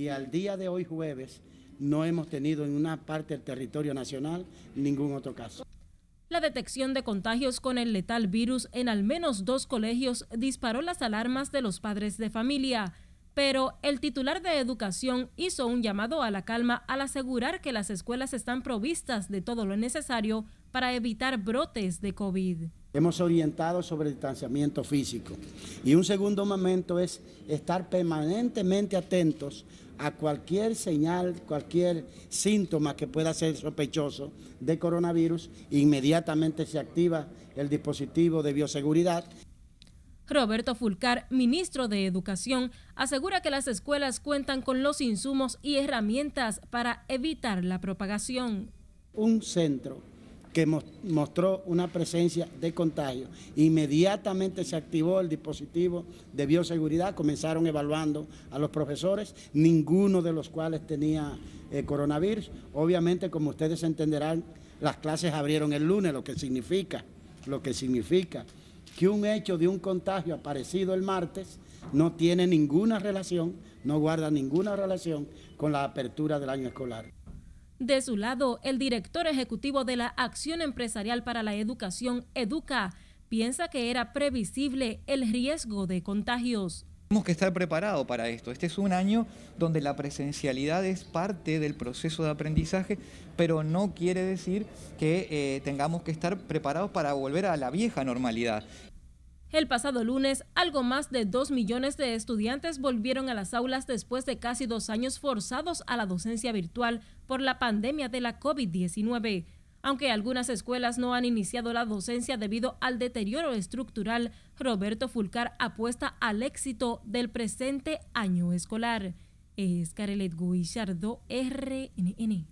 y al día de hoy jueves no hemos tenido en una parte del territorio nacional ningún otro caso. La detección de contagios con el letal virus en al menos dos colegios disparó las alarmas de los padres de familia, pero el titular de educación hizo un llamado a la calma al asegurar que las escuelas están provistas de todo lo necesario para evitar brotes de COVID. Hemos orientado sobre distanciamiento físico y un segundo momento es estar permanentemente atentos a cualquier señal, cualquier síntoma que pueda ser sospechoso de coronavirus, inmediatamente se activa el dispositivo de bioseguridad. Roberto Fulcar, ministro de Educación, asegura que las escuelas cuentan con los insumos y herramientas para evitar la propagación. Un centro que mostró una presencia de contagio. Inmediatamente se activó el dispositivo de bioseguridad, comenzaron evaluando a los profesores, ninguno de los cuales tenía eh, coronavirus. Obviamente, como ustedes entenderán, las clases abrieron el lunes, lo que significa, lo que significa que un hecho de un contagio aparecido el martes no tiene ninguna relación, no guarda ninguna relación con la apertura del año escolar. De su lado, el director ejecutivo de la Acción Empresarial para la Educación, Educa, piensa que era previsible el riesgo de contagios. Tenemos que estar preparados para esto. Este es un año donde la presencialidad es parte del proceso de aprendizaje, pero no quiere decir que eh, tengamos que estar preparados para volver a la vieja normalidad. El pasado lunes, algo más de dos millones de estudiantes volvieron a las aulas después de casi dos años forzados a la docencia virtual por la pandemia de la COVID-19. Aunque algunas escuelas no han iniciado la docencia debido al deterioro estructural, Roberto Fulcar apuesta al éxito del presente año escolar. Es Carelet Guillardo, RNN.